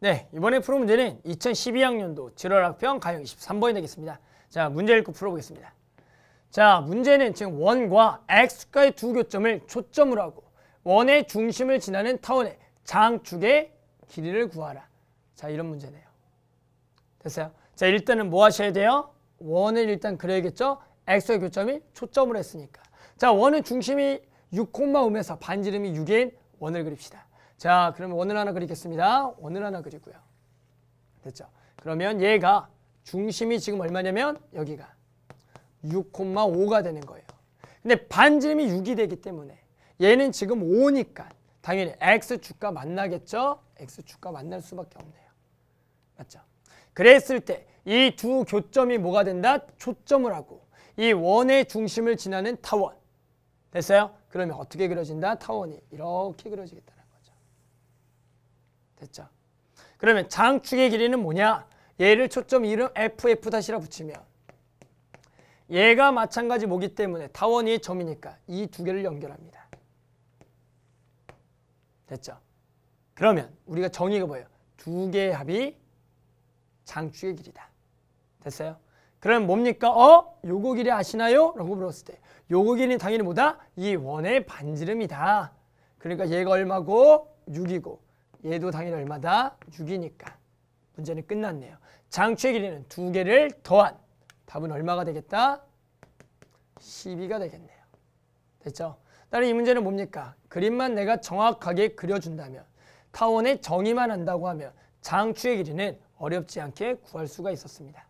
네, 이번에 풀어 문제는 2012학년도 7월 학평 가형 23번이 되겠습니다. 자, 문제 읽고 풀어보겠습니다. 자, 문제는 지금 원과 x축의 두 교점을 초점으로 하고 원의 중심을 지나는 타원의 장축의 길이를 구하라. 자, 이런 문제네요. 됐어요? 자, 일단은 뭐 하셔야 돼요? 원을 일단 그려야겠죠? x의 교점이 초점으로 했으니까. 자, 원의 중심이 6,5에서 반지름이 6인 원을 그립시다. 자, 그러면 오늘 하나 그리겠습니다. 오늘 하나 그리고요. 됐죠? 그러면 얘가 중심이 지금 얼마냐면 여기가 6,5가 되는 거예요. 근데 반지름이 6이 되기 때문에 얘는 지금 5니까 당연히 x축과 만나겠죠? x축과 만날 수밖에 없네요. 맞죠? 그랬을 때 이 두 교점이 뭐가 된다? 초점을 하고 이 원의 중심을 지나는 타원. 됐어요? 그러면 어떻게 그려진다? 타원이 이렇게 그려지겠다. 됐죠. 그러면 장축의 길이는 뭐냐? 얘를 초점 이름 FF 라 붙이면 얘가 마찬가지 모기 때문에 타원이 점이니까 이 두 개를 연결합니다. 됐죠? 그러면 우리가 정의가 뭐예요? 두 개의 합이 장축의 길이다. 됐어요? 그럼 뭡니까? 어? 요거 길이 아시나요? 라고 물었을 때 요거 길이 당연히 뭐다? 이 원의 반지름이다. 그러니까 얘가 얼마고? 6이고 얘도 당연히 얼마다? 6이니까. 문제는 끝났네요. 장추의 길이는 두 개를 더한 답은 얼마가 되겠다? 12가 되겠네요. 됐죠? 따라 이 문제는 뭡니까? 그림만 내가 정확하게 그려준다면 타원의 정의만 한다고 하면 장추의 길이는 어렵지 않게 구할 수가 있었습니다.